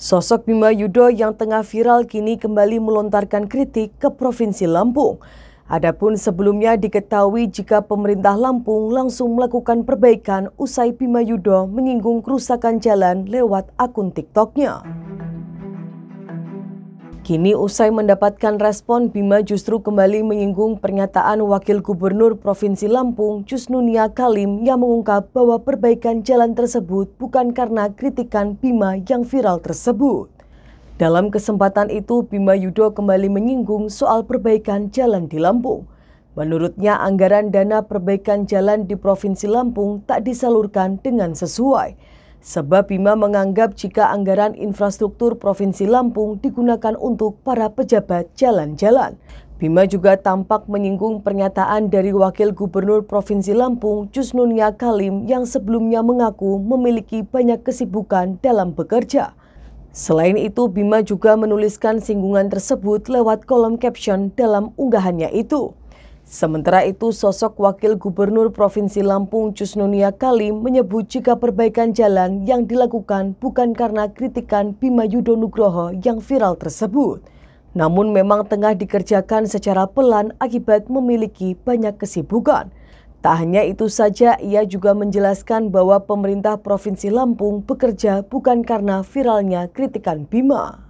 Sosok Bima Yudo yang tengah viral kini kembali melontarkan kritik ke Provinsi Lampung. Adapun sebelumnya diketahui jika pemerintah Lampung langsung melakukan perbaikan usai Bima Yudo menyinggung kerusakan jalan lewat akun TikToknya. Kini usai mendapatkan respon, Bima justru kembali menyinggung pernyataan Wakil Gubernur Provinsi Lampung, Jusnunia Kalim, yang mengungkap bahwa perbaikan jalan tersebut bukan karena kritikan Bima yang viral tersebut. Dalam kesempatan itu, Bima Yudo kembali menyinggung soal perbaikan jalan di Lampung. Menurutnya, anggaran dana perbaikan jalan di Provinsi Lampung tak disalurkan dengan sesuai. Sebab Bima menganggap jika anggaran infrastruktur Provinsi Lampung digunakan untuk para pejabat jalan-jalan. Bima juga tampak menyinggung pernyataan dari Wakil Gubernur Provinsi Lampung Jusnunia Kalim yang sebelumnya mengaku memiliki banyak kesibukan dalam bekerja. Selain itu, Bima juga menuliskan singgungan tersebut lewat kolom caption dalam unggahannya itu. Sementara itu, sosok Wakil Gubernur Provinsi Lampung Cusnunia Kalim menyebut jika perbaikan jalan yang dilakukan bukan karena kritikan Bima Yudo Nugroho yang viral tersebut, namun memang tengah dikerjakan secara pelan akibat memiliki banyak kesibukan. Tak hanya itu saja, ia juga menjelaskan bahwa pemerintah Provinsi Lampung bekerja bukan karena viralnya kritikan Bima.